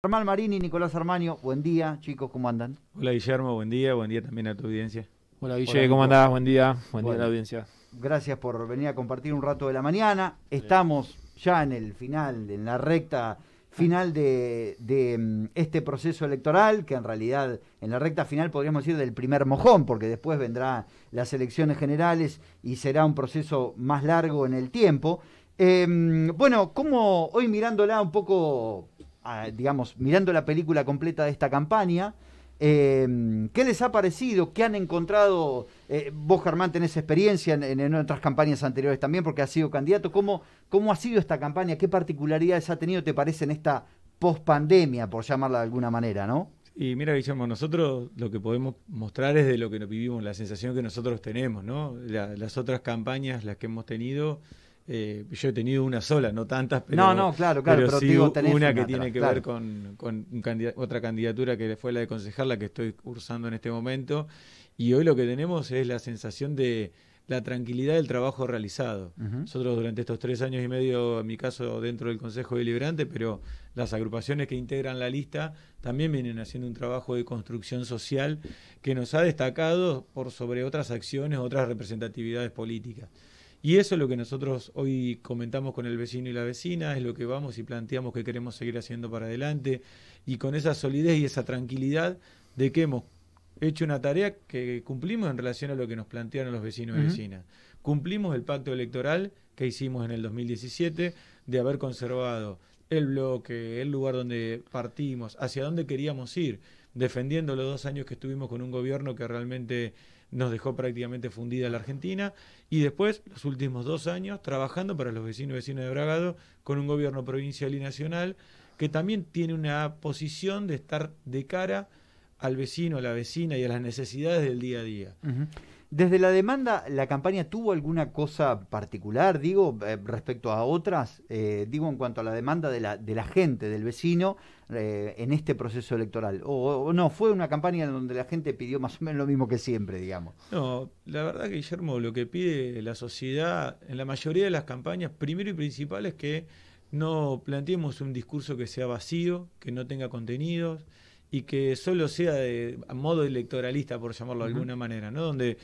Armal Marini, Nicolás Armaño, buen día, chicos, ¿cómo andan? Hola Guillermo, buen día, buen día también a tu audiencia. Hola Guillermo, ¿cómo andás? Buen día, buen día a la audiencia. Gracias por venir a compartir un rato de la mañana. Estamos ya en el final, en la recta final de, mm, este proceso electoral, que en realidad en la recta final podríamos decir del primer mojón, porque después vendrán las elecciones generales y será un proceso más largo en el tiempo. Eh, mm, bueno, como hoy mirándola un poco digamos, mirando la película completa de esta campaña. Em, ¿Qué les ha parecido? ¿Qué han encontrado? Eh, vos, Germán, tenés experiencia en, en, otras campañas anteriores también porque ha sido candidato. ¿Cómo, ¿Cómo ha sido esta campaña? ¿Qué particularidades ha tenido, te parece, en esta pospandemia, por llamarla de alguna manera, no? Y mira, Guillermo, nosotros lo que podemos mostrar es de lo que nos vivimos, la sensación que nosotros tenemos, ¿no? las otras campañas, las que hemos tenido, eh, yo he tenido una sola, no tantas, pero, no, sí una, que tiene que ver con, otra candidatura que fue la de concejal, la que estoy cursando en este momento. Y hoy lo que tenemos es la sensación de la tranquilidad del trabajo realizado. Nosotros durante estos tres años y medio, en mi caso dentro del Consejo Deliberante, pero las agrupaciones que integran la lista también vienen haciendo un trabajo de construcción social que nos ha destacado por sobre otras acciones, otras representatividades políticas. Y eso es lo que nosotros hoy comentamos con el vecino y la vecina, es lo que vamos y planteamos que queremos seguir haciendo para adelante, y con esa solidez y esa tranquilidad de que hemos hecho una tarea que cumplimos en relación a lo que nos plantearon los vecinos y vecinas. Cumplimos el pacto electoral que hicimos en el 2017 de haber conservado el bloque, el lugar donde partimos, hacia dónde queríamos ir, defendiendo los dos años que estuvimos con un gobierno que realmente nos dejó prácticamente fundida la Argentina, y después, los últimos dos años, trabajando para los vecinos y vecinas de Bragado con un gobierno provincial y nacional que también tiene una posición de estar de cara al vecino, a la vecina y a las necesidades del día a día. Desde la demanda, ¿la campaña tuvo alguna cosa particular, digo, eh, respecto a otras? Eh, digo, en cuanto a la demanda de la, gente, del vecino, eh, en este proceso electoral. O, no, fue una campaña en donde la gente pidió más o menos lo mismo que siempre, digamos. No, la verdad, que, Guillermo, lo que pide la sociedad en la mayoría de las campañas, primero y principal, es que no planteemos un discurso que sea vacío, que no tenga contenidos y que solo sea de a modo electoralista, por llamarlo de alguna manera, ¿no? Donde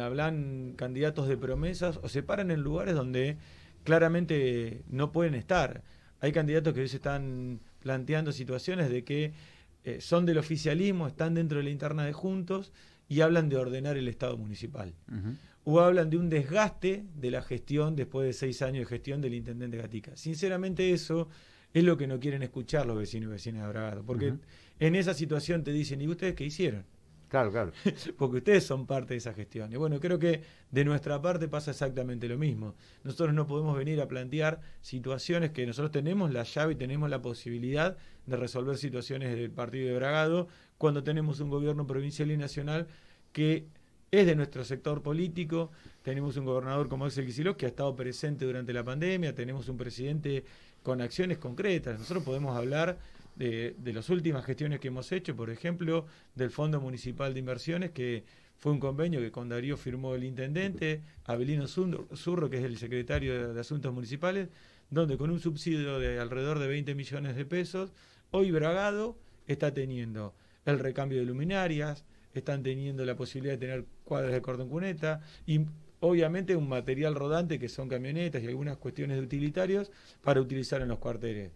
hablan candidatos de promesas o se paran en lugares donde claramente no pueden estar. Hay candidatos que hoy se están planteando situaciones de que eh, son del oficialismo, están dentro de la interna de juntos y hablan de ordenar el Estado municipal. O hablan de un desgaste de la gestión después de seis años de gestión del intendente Gatica. Sinceramente eso es lo que no quieren escuchar los vecinos y vecinas de Bragado, porque en esa situación te dicen, ¿y ustedes qué hicieron? Claro, claro. Porque ustedes son parte de esa gestión. Y bueno, creo que de nuestra parte pasa exactamente lo mismo. Nosotros no podemos venir a plantear situaciones que nosotros tenemos la llave y tenemos la posibilidad de resolver situaciones del partido de Bragado cuando tenemos un gobierno provincial y nacional que es de nuestro sector político. Tenemos un gobernador como Axel Kicillof que ha estado presente durante la pandemia. Tenemos un presidente con acciones concretas. Nosotros podemos hablar de, las últimas gestiones que hemos hecho, por ejemplo, del Fondo Municipal de Inversiones, que fue un convenio que con Darío firmó el intendente, Abelino Zurro, que es el secretario de, Asuntos Municipales, donde con un subsidio de alrededor de 20 millones de pesos, hoy Bragado está teniendo el recambio de luminarias, están teniendo la posibilidad de tener cuadras de cordón cuneta y obviamente un material rodante que son camionetas y algunas cuestiones de utilitarios para utilizar en los cuarteles.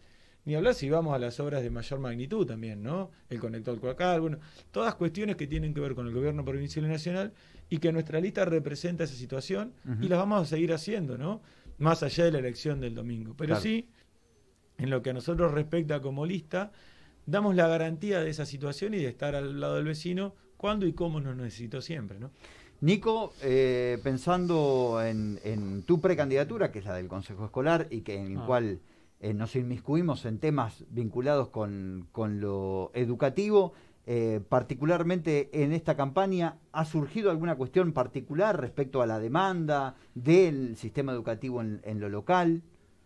Ni hablar si vamos a las obras de mayor magnitud también, ¿no? El conector Cuacal, bueno, todas cuestiones que tienen que ver con el gobierno provincial y nacional y que nuestra lista representa esa situación y las vamos a seguir haciendo, ¿no? Más allá de la elección del domingo. Pero sí, en lo que a nosotros respecta como lista, damos la garantía de esa situación y de estar al lado del vecino cuando y cómo nos necesito siempre, ¿no? Nico, eh, pensando en, tu precandidatura, que es la del Consejo Escolar y que en el ah. cual eh, nos inmiscuimos en temas vinculados con, lo educativo. Eh, particularmente en esta campaña, ¿ha surgido alguna cuestión particular respecto a la demanda del sistema educativo en, en lo local?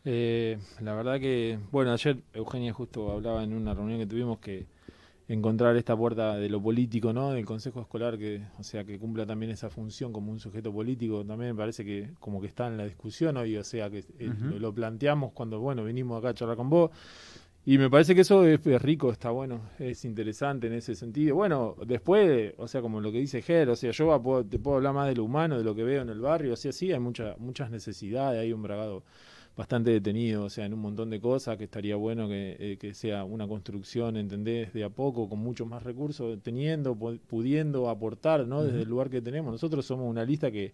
Eh, la verdad que, bueno, ayer Eugenia justo hablaba en una reunión que tuvimos que encontrar esta puerta de lo político, ¿no? Del Consejo Escolar, que, o sea, que cumpla también esa función como un sujeto político, también me parece que como que está en la discusión hoy, o sea, que eh, lo, planteamos cuando, bueno, vinimos acá a charlar con vos, y me parece que eso es, rico, está bueno, es interesante en ese sentido. Bueno, después, o sea, como lo que dice Ger, o sea, yo te puedo hablar más de lo humano, de lo que veo en el barrio, así sea, sí, hay mucha, muchas necesidades, hay un bragado bastante detenido, o sea, en un montón de cosas, que estaría bueno que, eh, sea una construcción, ¿entendés? De a poco, con muchos más recursos, teniendo, pudiendo aportar, ¿no? Desde el lugar que tenemos. Nosotros somos una lista que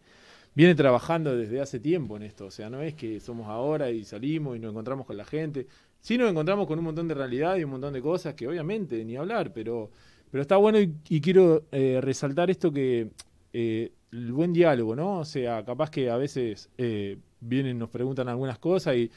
viene trabajando desde hace tiempo en esto, o sea, no es que somos ahora y salimos y nos encontramos con la gente, sí nos encontramos con un montón de realidad y un montón de cosas que obviamente ni hablar, pero, pero está bueno y, quiero eh, resaltar esto que... Eh, el buen diálogo, ¿no? O sea, capaz que a veces vienen, nos preguntan algunas cosas y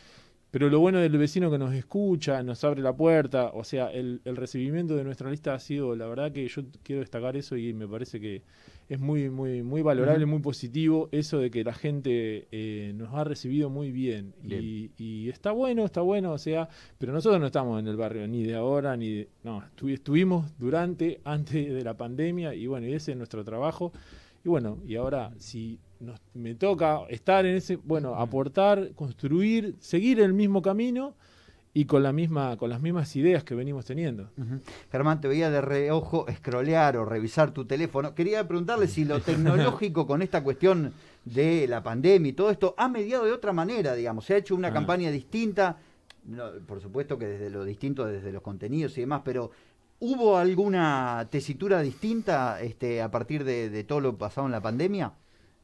pero lo bueno del vecino que nos escucha, nos abre la puerta, o sea, el, el, recibimiento de nuestra lista ha sido, la verdad que yo quiero destacar eso y me parece que es muy, muy, muy valorable, muy positivo eso de que la gente eh, nos ha recibido muy bien. Y, está bueno, está bueno, o sea, pero nosotros no estamos en el barrio ni de ahora, ni de, no, estuvimos durante, antes de la pandemia y bueno, y ese es nuestro trabajo y bueno, y ahora si me toca estar en ese, bueno, aportar, construir, seguir el mismo camino y con, la misma, con las mismas ideas que venimos teniendo. Germán, te veía de reojo escrolear o revisar tu teléfono. Quería preguntarle si lo tecnológico con esta cuestión de la pandemia y todo esto ha mediado de otra manera, digamos. Se ha hecho una ah. campaña distinta, por supuesto que desde lo distinto, desde los contenidos y demás, pero ¿Hubo alguna tesitura distinta este, a partir de, todo lo pasado en la pandemia?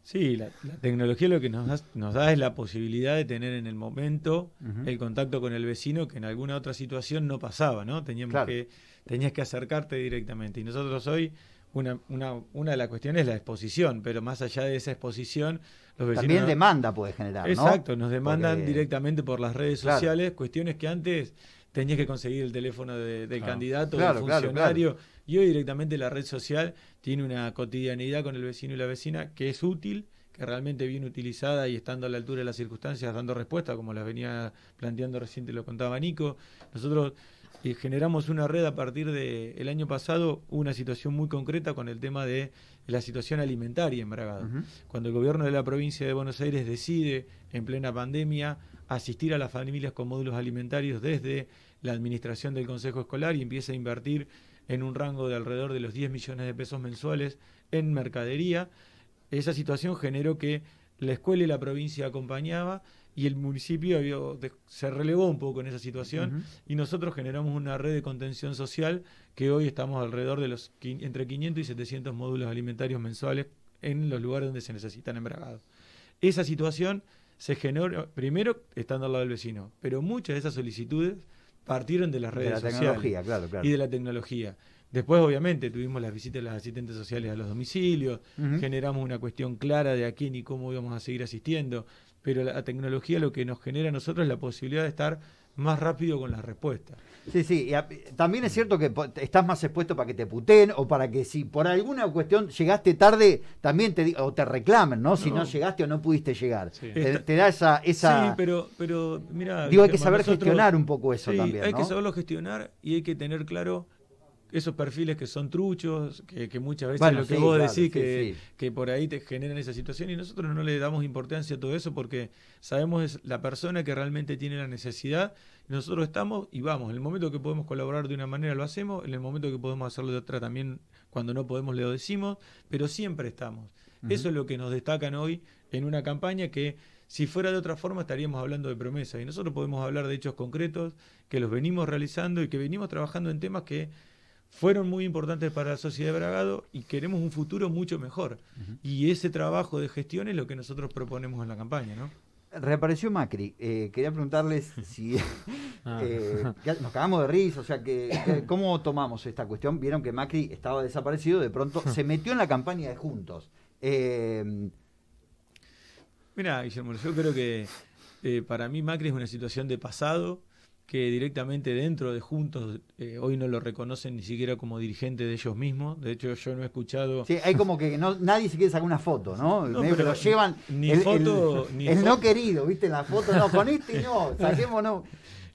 Sí, la, tecnología lo que nos da, es la posibilidad de tener en el momento el contacto con el vecino que en alguna otra situación no pasaba, ¿no? Teníamos que, tenías que acercarte directamente. Y nosotros hoy, una, de las cuestiones es la exposición, pero más allá de esa exposición, También demanda puede generar, ¿no? Exacto, nos demandan directamente por las redes sociales cuestiones que antes tenías que conseguir el teléfono del candidato, del funcionario. y hoy directamente la red social tiene una cotidianidad con el vecino y la vecina que es útil, que realmente viene utilizada y estando a la altura de las circunstancias, dando respuesta, como las venía planteando reciente, lo contaba Nico. Nosotros y generamos una red a partir del año pasado, una situación muy concreta con el tema de la situación alimentaria en Bragado. Cuando el gobierno de la provincia de Buenos Aires decide, en plena pandemia, asistir a las familias con módulos alimentarios desde la administración del Consejo Escolar y empieza a invertir en un rango de alrededor de los 10 millones de pesos mensuales en mercadería, esa situación generó que la escuela y la provincia acompañaba y el municipio se relevó un poco en esa situación y nosotros generamos una red de contención social que hoy estamos alrededor de los entre 500 y 700 módulos alimentarios mensuales en los lugares donde se necesitan embragados. Esa situación se generó primero estando al lado del vecino, pero muchas de esas solicitudes partieron de las redes de la sociales tecnología, claro, claro. y de la tecnología. Después, obviamente, tuvimos las visitas de las asistentes sociales a los domicilios, generamos una cuestión clara de a quién y cómo íbamos a seguir asistiendo pero la tecnología lo que nos genera a nosotros es la posibilidad de estar más rápido con las respuestas. Sí, sí, también es cierto que estás más expuesto para que te puten o para que si por alguna cuestión llegaste tarde, también te o te reclamen, ¿no? Si no, llegaste o no pudiste llegar. Sí. Te, este da esa, esa... pero, pero mira... Digo, hay que saber gestionar un poco eso también. Hay que saberlo gestionar y hay que tener claro esos perfiles que son truchos, que, muchas veces lo que vos decís, que, por ahí te generan esa situación y nosotros no le damos importancia a todo eso porque sabemos es la persona que realmente tiene la necesidad, nosotros estamos y vamos, en el momento que podemos colaborar de una manera lo hacemos, en el momento que podemos hacerlo de otra también, cuando no podemos le lo decimos, pero siempre estamos. Eso es lo que nos destacan hoy en una campaña que si fuera de otra forma estaríamos hablando de promesas y nosotros podemos hablar de hechos concretos que los venimos realizando y que venimos trabajando en temas que fueron muy importantes para la sociedad de Bragado y queremos un futuro mucho mejor. Y ese trabajo de gestión es lo que nosotros proponemos en la campaña, ¿no? Reapareció Macri. Eh, quería preguntarles si ah. eh, nos cagamos de risa, o sea, que, cómo tomamos esta cuestión. Vieron que Macri estaba desaparecido, de pronto se metió en la campaña de Juntos. Eh, Mira, Guillermo, yo creo que para mí Macri es una situación de pasado que directamente dentro de Juntos eh, hoy no lo reconocen ni siquiera como dirigente de ellos mismos. De hecho, yo no he escuchado. Sí, hay como que no, nadie se quiere sacar una foto, ¿no? pero lo llevan. Ni foto. ni el no querido, ¿viste? La foto, no, con y este no, saquémonos.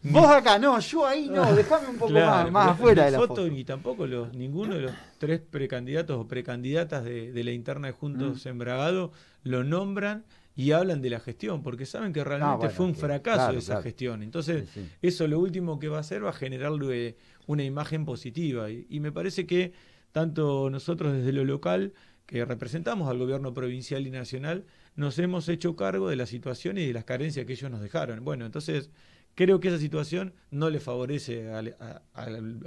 Vos acá, no, yo ahí no, déjame un poco más, más afuera de la foto. Ni tampoco los, ninguno de los tres precandidatos o precandidatas de, la interna de Juntos mm. embragado en lo nombran y hablan de la gestión, porque saben que realmente fue un fracaso esa gestión. Entonces, eso lo último que va a hacer va a generar una imagen positiva. Y, me parece que tanto nosotros desde lo local, que representamos al gobierno provincial y nacional, nos hemos hecho cargo de la situación y de las carencias que ellos nos dejaron. Bueno, entonces creo que esa situación no le favorece al,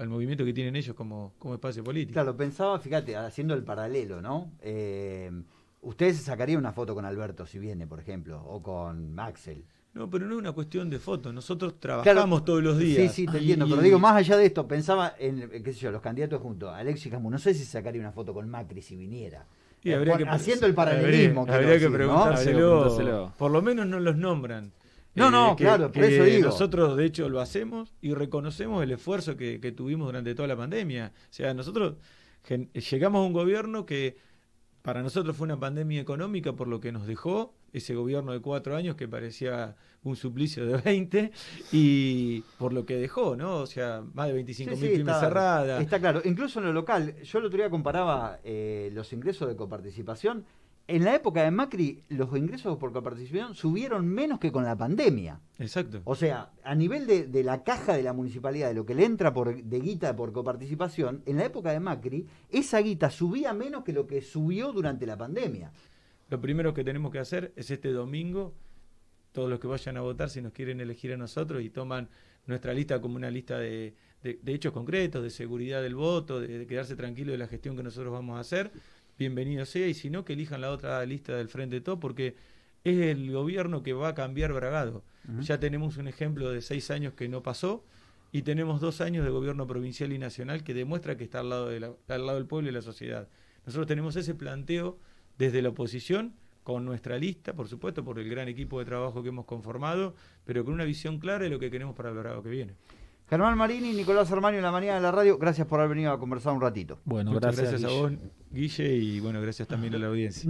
movimiento que tienen ellos como, como espacio político. Claro, pensaba, fíjate, haciendo el paralelo, ¿no? Eh, ¿Ustedes se sacarían una foto con Alberto si viene, por ejemplo, o con Axel? No, pero no es una cuestión de fotos. Nosotros trabajamos todos los días. Sí, sí, te entiendo. pero digo, más allá de esto, pensaba en, qué sé yo, los candidatos juntos. Alexis Camus, no sé si sacaría una foto con Macri si viniera. Y haciendo el paralelismo. Habría, que preguntárselo. Por lo menos no los nombran. No, no, eh, claro, por eso digo. Nosotros, de hecho, lo hacemos y reconocemos el esfuerzo que, que tuvimos durante toda la pandemia. O sea, nosotros llegamos a un gobierno que para nosotros fue una pandemia económica por lo que nos dejó ese gobierno de cuatro años que parecía un suplicio de 20 y por lo que dejó, ¿no? O sea, más de 25 mil cerradas. Está claro, incluso en lo local, yo el otro día comparaba eh, los ingresos de coparticipación en la época de Macri los ingresos por coparticipación subieron menos que con la pandemia. Exacto. O sea, a nivel de, la caja de la municipalidad, de lo que le entra por, de guita por coparticipación, en la época de Macri, esa guita subía menos que lo que subió durante la pandemia. Lo primero que tenemos que hacer es este domingo, todos los que vayan a votar, si nos quieren elegir a nosotros y toman nuestra lista como una lista de, de hechos concretos, de seguridad del voto, de quedarse tranquilo de la gestión que nosotros vamos a hacer bienvenido sea, y si no, que elijan la otra lista del Frente Todo, porque es el gobierno que va a cambiar Bragado. Ya tenemos un ejemplo de seis años que no pasó, y tenemos dos años de gobierno provincial y nacional que demuestra que está al lado, al lado del pueblo y la sociedad. Nosotros tenemos ese planteo desde la oposición, con nuestra lista, por supuesto, por el gran equipo de trabajo que hemos conformado, pero con una visión clara de lo que queremos para el Bragado que viene. Germán Marini, Nicolás Armani, en la mañana de la radio, gracias por haber venido a conversar un ratito. Bueno, gracias, a vos, Guille, y bueno, gracias también a la audiencia.